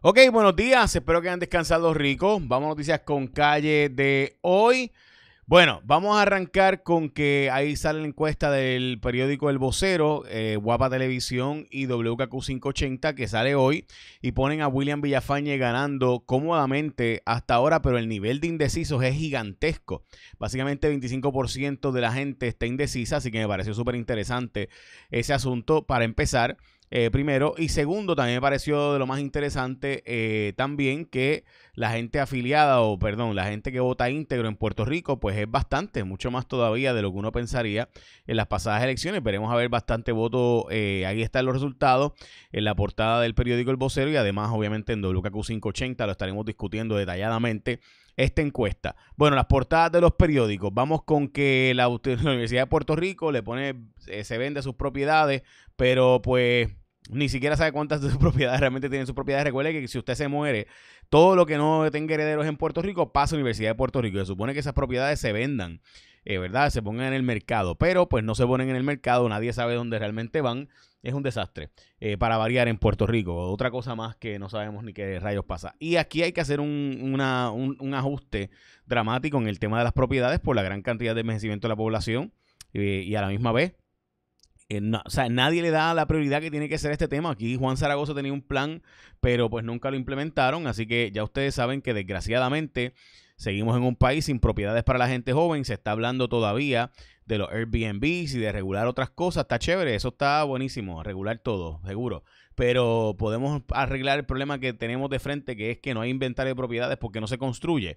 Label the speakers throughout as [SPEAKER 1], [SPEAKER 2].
[SPEAKER 1] Ok, buenos días. Espero que hayan descansado rico. Vamos a noticias con calle de hoy. Bueno, vamos a arrancar con que ahí sale la encuesta del periódico El Vocero, eh, Guapa Televisión y WKQ580 que sale hoy y ponen a William Villafañe ganando cómodamente hasta ahora, pero el nivel de indecisos es gigantesco. Básicamente 25% de la gente está indecisa, así que me pareció súper interesante ese asunto para empezar. Eh, primero. Y segundo, también me pareció de lo más interesante eh, también que la gente afiliada, o perdón, la gente que vota íntegro en Puerto Rico, pues es bastante, mucho más todavía de lo que uno pensaría en las pasadas elecciones. Veremos a ver bastante voto. Eh, ahí están los resultados en la portada del periódico El Vocero y además, obviamente, en WKQ580 lo estaremos discutiendo detalladamente esta encuesta. Bueno, las portadas de los periódicos. Vamos con que la, Universidad de Puerto Rico le pone, se vende sus propiedades, pero pues ni siquiera sabe cuántas de sus propiedades realmente tienen sus propiedades. Recuerde que si usted se muere, todo lo que no tenga herederos en Puerto Rico pasa a la Universidad de Puerto Rico. Se supone que esas propiedades se vendan, eh, ¿verdad? Se pongan en el mercado, pero pues no se ponen en el mercado, nadie sabe dónde realmente van. Es un desastre eh, para variar en Puerto Rico. Otra cosa más que no sabemos ni qué rayos pasa. Y aquí hay que hacer un, ajuste dramático en el tema de las propiedades por la gran cantidad de envejecimiento de la población eh, y a la misma vez eh, o sea, nadie le da la prioridad que tiene que ser este tema. Aquí Juan Zaragoza tenía un plan, pero pues nunca lo implementaron, así que ya ustedes saben que desgraciadamente seguimos en un país sin propiedades para la gente joven, se está hablando todavía de los Airbnb y de regular otras cosas, está chévere, eso está buenísimo, regular todo, seguro. Pero podemos arreglar el problema que tenemos de frente, que es que no hay inventario de propiedades porque no se construye.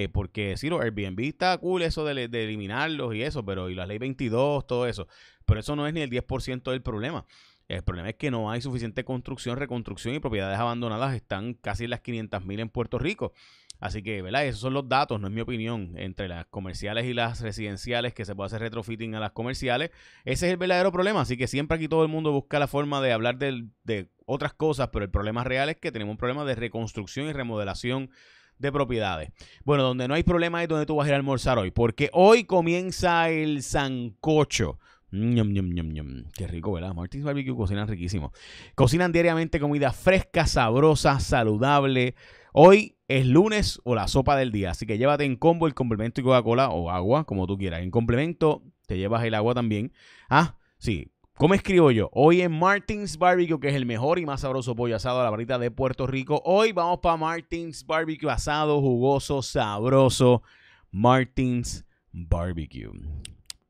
[SPEAKER 1] Eh, porque sí, Airbnb está cool eso de, eliminarlos y eso, pero y la ley 22, todo eso, pero eso no es ni el 10% del problema. El problema es que no hay suficiente construcción, reconstrucción y propiedades abandonadas están casi en las 500.000 en Puerto Rico. Así que, ¿verdad? Esos son los datos, no es mi opinión, entre las comerciales y las residenciales, que se puede hacer retrofitting a las comerciales. Ese es el verdadero problema. Así que siempre aquí todo el mundo busca la forma de hablar de, de otras cosas, pero el problema real es que tenemos un problema de reconstrucción y remodelación de propiedades. Bueno, donde no hay problema es donde tú vas a ir a almorzar hoy, porque hoy comienza el sancocho. Mm, Qué rico, ¿verdad? Martins Barbecue cocinan riquísimo. Cocinan diariamente comida fresca, sabrosa, saludable. Hoy es lunes o la sopa del día, así que llévate en combo el complemento y Coca-Cola o agua, como tú quieras. En complemento te llevas el agua también. Ah, sí, ¿Cómo escribo yo? Hoy en Martins Barbecue, que es el mejor y más sabroso pollo asado a la barrita de Puerto Rico. Hoy vamos para Martins Barbecue, asado, jugoso, sabroso. Martins Barbecue.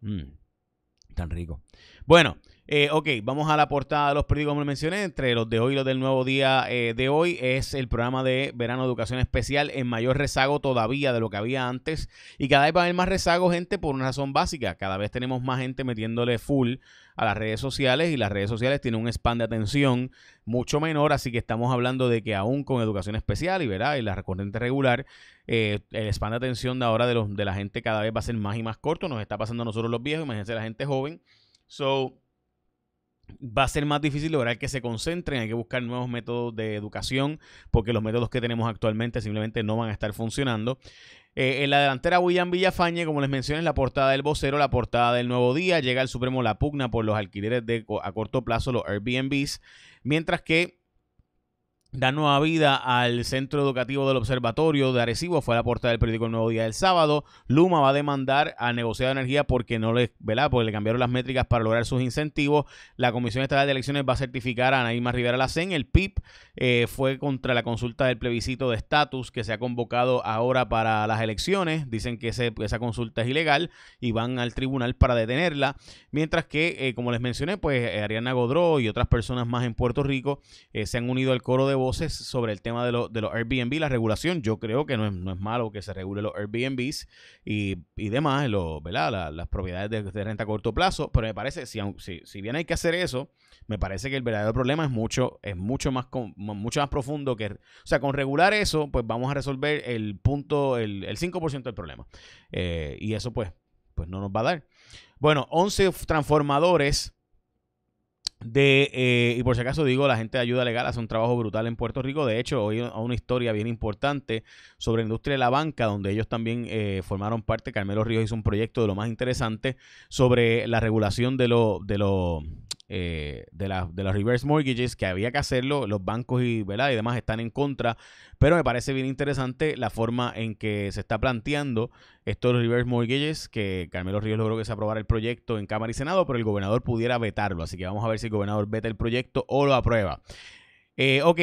[SPEAKER 1] Mm, tan rico. Bueno, eh, ok, vamos a la portada de los periódicos, como lo mencioné, entre los de hoy y los del nuevo día eh, de hoy es el programa de verano educación especial en mayor rezago todavía de lo que había antes y cada vez va a haber más rezago gente por una razón básica, cada vez tenemos más gente metiéndole full a las redes sociales y las redes sociales tienen un span de atención mucho menor, así que estamos hablando de que aún con educación especial y, ¿verdad? y la recorriente regular, eh, el span de atención de ahora de, los, de la gente cada vez va a ser más y más corto, nos está pasando a nosotros los viejos, imagínense la gente joven. So, va a ser más difícil lograr que se concentren, hay que buscar nuevos métodos de educación, porque los métodos que tenemos actualmente simplemente no van a estar funcionando. Eh, en la delantera, William Villafañe, como les mencioné, es la portada del vocero, la portada del nuevo día. Llega al Supremo la pugna por los alquileres de, a corto plazo, los Airbnbs. Mientras que da nueva vida al Centro Educativo del Observatorio de Arecibo, fue la portada del periódico El Nuevo Día del sábado. Luma va a demandar al negociado de energía porque no le, ¿verdad? Porque le cambiaron las métricas para lograr sus incentivos. La Comisión Estatal de Elecciones va a certificar a Naima Rivera Lacén. El PIP eh, fue contra la consulta del plebiscito de estatus que se ha convocado ahora para las elecciones. Dicen que esa consulta es ilegal y van al tribunal para detenerla. Mientras que, eh, como les mencioné, pues eh, Ariana Godró y otras personas más en Puerto Rico se han unido al coro de voces sobre el tema de, de los Airbnb, la regulación. Yo creo que no es, malo que se regule los Airbnbs y, y demás, ¿verdad? las propiedades de, renta a corto plazo, pero me parece, si, si, si, bien hay que hacer eso, me parece que el verdadero problema es mucho, es mucho más, mucho más profundo que... O sea, con regular eso, pues vamos a resolver el punto, el, 5% del problema. Eh, y eso pues, pues no nos va a dar. Bueno, 11 transformadores de, eh, y por si acaso digo, la gente de ayuda legal hace un trabajo brutal en Puerto Rico. De hecho, hoy a una historia bien importante sobre la industria de la banca, donde ellos también eh, formaron parte. Carmelo Ríos hizo un proyecto de lo más interesante sobre la regulación de, lo, de, lo, eh, de, las de los reverse mortgages, que había que hacerlo, los bancos y, ¿verdad? y demás están en contra, pero me parece bien interesante la forma en que se está planteando estos reverse mortgages, que Carmelo Ríos logró que se aprobara el proyecto en Cámara y Senado, pero el gobernador pudiera vetarlo, así que vamos a ver si el gobernador veta el proyecto o lo aprueba. Eh, ok,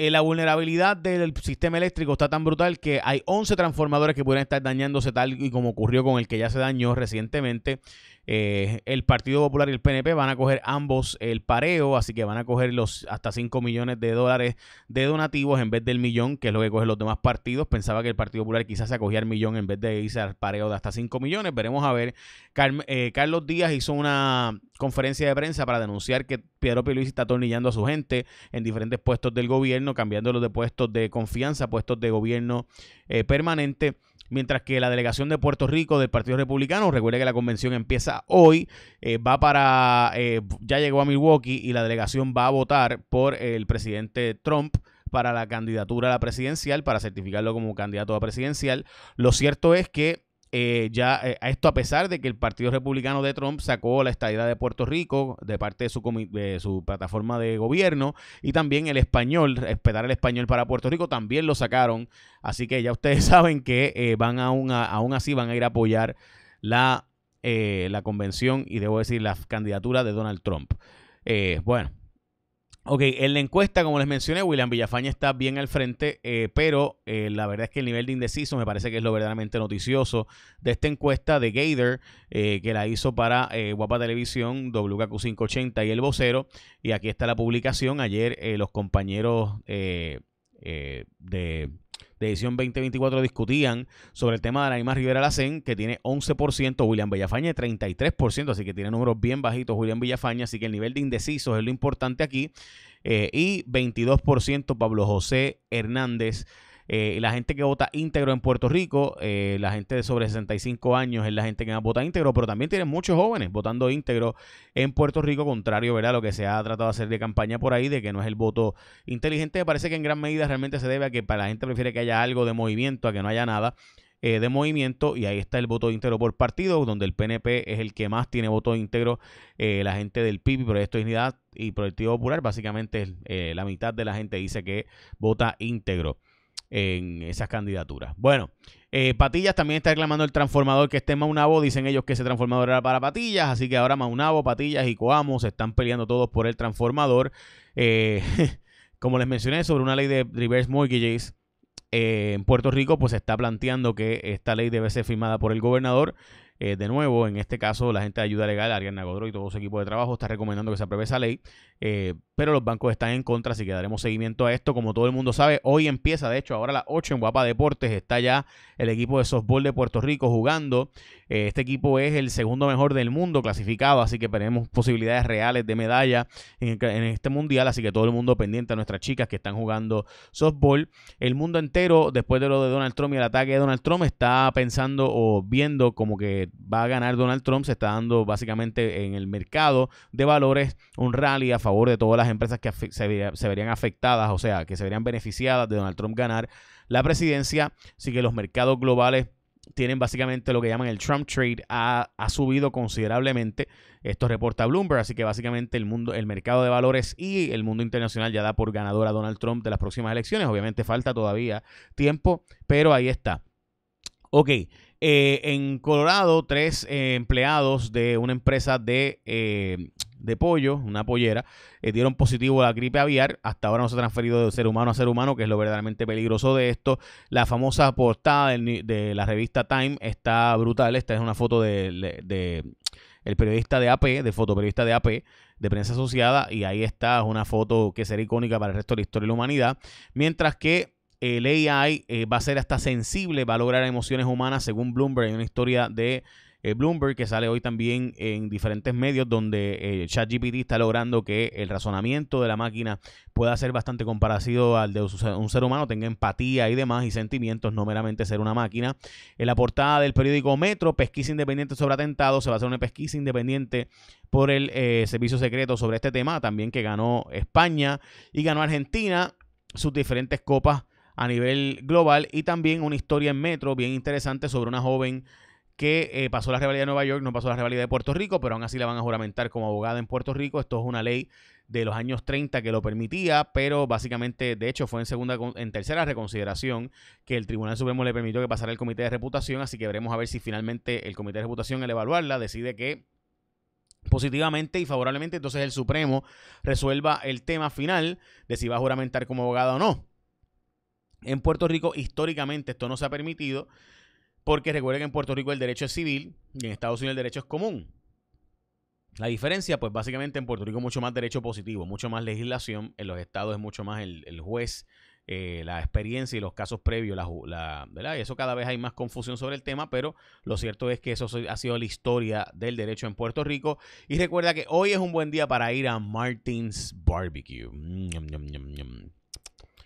[SPEAKER 1] eh, la vulnerabilidad del sistema eléctrico está tan brutal que hay 11 transformadores que pudieran estar dañándose tal y como ocurrió con el que ya se dañó recientemente. Eh, el Partido Popular y el PNP van a coger ambos el pareo, así que van a coger los hasta 5 millones de dólares de donativos en vez del millón, que es lo que cogen los demás partidos. Pensaba que el Partido Popular quizás se acogía al millón en vez de irse al pareo de hasta 5 millones. Veremos a ver. Eh, Carlos Díaz hizo una conferencia de prensa para denunciar que Piedro Luis está atornillando a su gente en diferentes puestos del gobierno, cambiándolos de puestos de confianza, puestos de gobierno eh, permanente mientras que la delegación de Puerto Rico del Partido Republicano, recuerde que la convención empieza hoy, eh, va para, eh, ya llegó a Milwaukee y la delegación va a votar por el presidente Trump para la candidatura a la presidencial, para certificarlo como candidato a presidencial. Lo cierto es que eh, ya eh, esto a pesar de que el Partido Republicano de Trump sacó la estadía de Puerto Rico de parte de su, su plataforma de gobierno y también el español, esperar el español para Puerto Rico, también lo sacaron. Así que ya ustedes saben que eh, van aún, a, aún así van a ir a apoyar la, la convención y debo decir la candidatura de Donald Trump. bueno, Ok, en la encuesta, como les mencioné, William Villafaña está bien al frente, eh, pero eh, la verdad es que el nivel de indeciso me parece que es lo verdaderamente noticioso de esta encuesta de Gator, eh, que la hizo para Guapa Televisión, WKQ580 y El Vocero. Y aquí está la publicación. Ayer los compañeros de de edición 2024 discutían sobre el tema de Naima Rivera Lacen que tiene 11%, William Villafaña 33%, así que tiene números bien bajitos William Villafaña, así que el nivel de indecisos es lo importante aquí, eh, y 22% Pablo José Hernández. Eh, la gente que vota íntegro en Puerto Rico, eh, la gente de sobre 65 años es la gente que más vota íntegro, pero también tienen muchos jóvenes votando íntegro en Puerto Rico, contrario ¿verdad? a lo que se ha tratado de hacer de campaña por ahí, de que no es el voto inteligente. Me parece que en gran medida realmente se debe a que para la gente prefiere que haya algo de movimiento, a que no haya nada. Eh, de movimiento y ahí está el voto íntegro por partido, donde el PNP es el que más tiene voto íntegro, la gente del PIB, Proyecto de Dignidad y Proyecto Popular, básicamente la mitad de la gente dice que vota íntegro en esas candidaturas. Bueno, eh, Patillas también está reclamando el transformador que esté en Maunabo. Dicen ellos que ese transformador era para Patillas, así que ahora Maunabo, Patillas y Coamo se están peleando todos por el transformador. Eh, como les mencioné, sobre una ley de reverse mortgages eh, en Puerto Rico, pues se está planteando que esta ley debe ser firmada por el gobernador. de nuevo, en este caso, la gente de ayuda legal, Ariana Godro y todo su equipo de trabajo está recomendando que se apruebe esa ley. Eh, pero los bancos están en contra, así que daremos seguimiento a esto. Como todo el mundo sabe, hoy empieza, de hecho, ahora a las 8 en Guapa Deportes. Está ya el equipo de softball de Puerto Rico jugando. Eh, este equipo es el segundo mejor del mundo clasificado, así que tenemos posibilidades reales de medalla en, este mundial. Así que todo el mundo pendiente a nuestras chicas que están jugando softball. El mundo entero, después de lo de Donald Trump y el ataque de Donald Trump, está pensando o viendo como que va a ganar Donald Trump. Se está dando básicamente en el mercado de valores un rally a favor de todas las empresas que se, verían afectadas, o sea, que se verían beneficiadas de Donald Trump ganar la presidencia. Así que los mercados globales tienen básicamente lo que llaman el Trump Trade, ha, subido considerablemente. Esto reporta Bloomberg, así que básicamente el mundo, el mercado de valores y el mundo internacional ya da por ganador a Donald Trump de las próximas elecciones. Obviamente falta todavía tiempo, pero ahí está. Ok, eh, en Colorado, tres eh, empleados de una empresa de, eh, pollo, una pollera, dieron positivo a la gripe aviar. Hasta ahora no se ha transferido de ser humano a ser humano, que es lo verdaderamente peligroso de esto. La famosa portada de, la revista Time está brutal. Esta es una foto de, periodista de AP, de fotoperiodista de AP, de prensa asociada, y ahí está una foto que será icónica para el resto de la historia de la humanidad. Mientras que el AI eh, va a ser hasta sensible, va a lograr emociones humanas, según Bloomberg. en una historia de eh, Bloomberg que sale hoy también en diferentes medios donde eh, ChatGPT está logrando que el razonamiento de la máquina pueda ser bastante comparado al de un ser humano, tenga empatía y demás y sentimientos, no meramente ser una máquina. En la portada del periódico Metro, pesquisa independiente sobre atentados, se va a hacer una pesquisa independiente por el servicio secreto sobre este tema, también que ganó España y ganó Argentina sus diferentes copas a nivel global y también una historia en Metro bien interesante sobre una joven que eh, pasó la rivalidad de Nueva York, no pasó la rivalidad de Puerto Rico, pero aún así la van a juramentar como abogada en Puerto Rico. Esto es una ley de los años 30 que lo permitía, pero básicamente, de hecho, fue en segunda, en tercera reconsideración que el Tribunal Supremo le permitió que pasara el Comité de Reputación, así que veremos a ver si finalmente el Comité de Reputación al evaluarla decide que positivamente y favorablemente, entonces el Supremo resuelva el tema final de si va a juramentar como abogada o no. En Puerto Rico históricamente esto no se ha permitido porque recuerden que en Puerto Rico el derecho es civil y en Estados Unidos el derecho es común. La diferencia, pues básicamente en Puerto Rico mucho más derecho positivo, mucho más legislación, en los estados es mucho más el, juez, eh, la experiencia y los casos previos, la, la, ¿verdad? Y eso cada vez hay más confusión sobre el tema, pero lo cierto es que eso ha sido la historia del derecho en Puerto Rico. Y recuerda que hoy es un buen día para ir a Martin's Barbecue. Mm,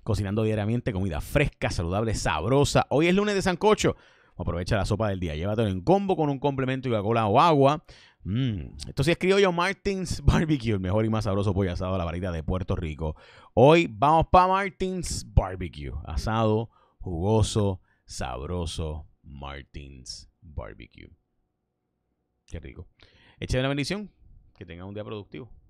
[SPEAKER 1] cocinando diariamente comida fresca, saludable, sabrosa. Hoy es lunes de Sancocho. Aprovecha la sopa del día. Llévatelo en combo con un complemento y Coca-Cola o agua. Mm, esto sí es criollo Martins Barbecue, el mejor y más sabroso pollo asado a la varita de Puerto Rico. Hoy vamos para Martins Barbecue. Asado, jugoso, sabroso, Martins Barbecue. Qué rico. Eche de la bendición. Que tengan un día productivo.